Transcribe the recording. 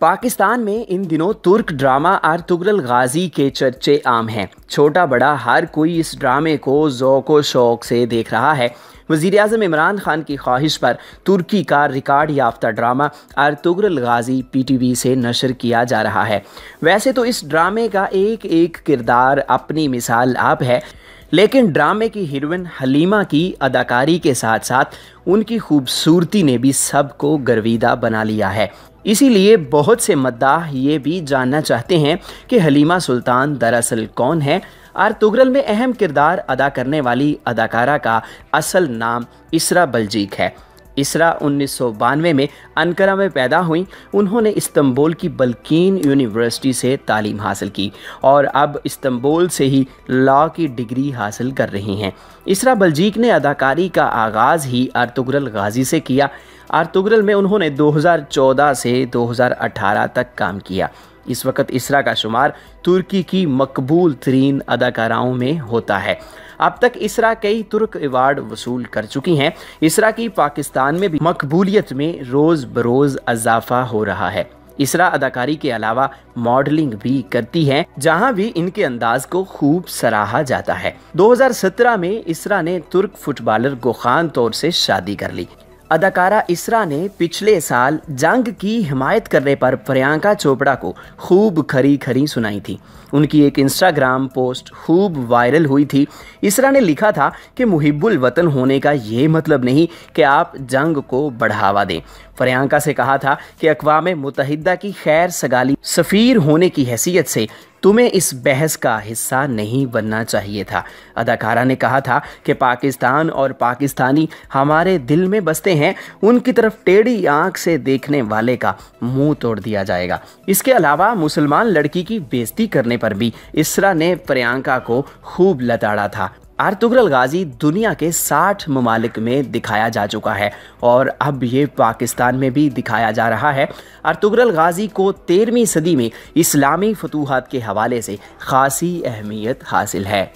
पाकिस्तान में इन दिनों तुर्क ड्रामा तुगरल गाजी के चर्चे आम हैं छोटा बड़ा हर कोई इस ड्रामे को जोको शौक से देख रहा है वजीर अजम इमरान खान की ख्वाहिश पर तुर्की का रिकॉर्ड याफ्ता drama Ertugrul Ghazi P T V से नशर किया जा रहा है वैसे तो इस ड्रामे का एक एक किरदार अपनी मिसाल आप है लेकिन ड्रामे की हीरोइन हलीमा की अदाकारी के साथ साथ उनकी खूबसूरती ने भी सबको गर्विदा बना लिया है इसीलिए बहुत से मद्दाह ये भी जानना चाहते हैं कि हलीमा सुल्तान दरअसल कौन है आर तुगरल में अहम किरदार अदा करने वाली अदाकारा का असल नाम इसरा बलजीक है इसरा उन्नीस में अनकरा में पैदा हुई उन्होंने इस्तंबुल की बल्किन यूनिवर्सिटी से तालीम हासिल की और अब इस्तंबुल से ही लॉ की डिग्री हासिल कर रही हैं इसरा बलजीक ने अदाकारी का आगाज़ ही आर्तुगरल गाजी से किया आर्तुगरल में उन्होंने 2014 से 2018 तक काम किया इस वक्त इसरा का शुमार तुर्की की मकबूल तरीन अदाकाराओं में होता है अब तक इसरा कई तुर्क अवार्ड वसूल कर चुकी हैं इसरा की पाकिस्तान में भी मकबूलियत में रोज़ बरोज़ इजाफा हो रहा है इसरा अदाकारी के अलावा मॉडलिंग भी करती है जहां भी इनके अंदाज को खूब सराहा जाता है 2017 में इसरा ने तुर्क फुटबॉलर गोखान तौर से शादी कर ली अदाकारा इसरा ने पिछले साल जंग की हिमायत करने पर प्रियंका चोपड़ा को खूब खरी खरी सुनाई थी उनकी एक इंस्टाग्राम पोस्ट खूब वायरल हुई थी इसरा ने लिखा था कि मुहिबुल वतन होने का ये मतलब नहीं कि आप जंग को बढ़ावा दें प्रियंका से कहा था कि अकवा मुतहदा की खैर सगाली सफ़ीर होने की हैसियत से तुम्हें इस बहस का हिस्सा नहीं बनना चाहिए था अदाकारा ने कहा था कि पाकिस्तान और पाकिस्तानी हमारे दिल में बसते हैं उनकी तरफ टेढ़ी आंख से देखने वाले का मुंह तोड़ दिया जाएगा इसके अलावा मुसलमान लड़की की बेजती करने पर भी इसरा ने प्रियंका को खूब लताड़ा था आर्तुगरल गाजी दुनिया के 60 ममालिक में दिखाया जा चुका है और अब ये पाकिस्तान में भी दिखाया जा रहा है आर्तुगरल गाजी को तेरहवीं सदी में इस्लामी फतूहत के हवाले से खासी अहमियत हासिल है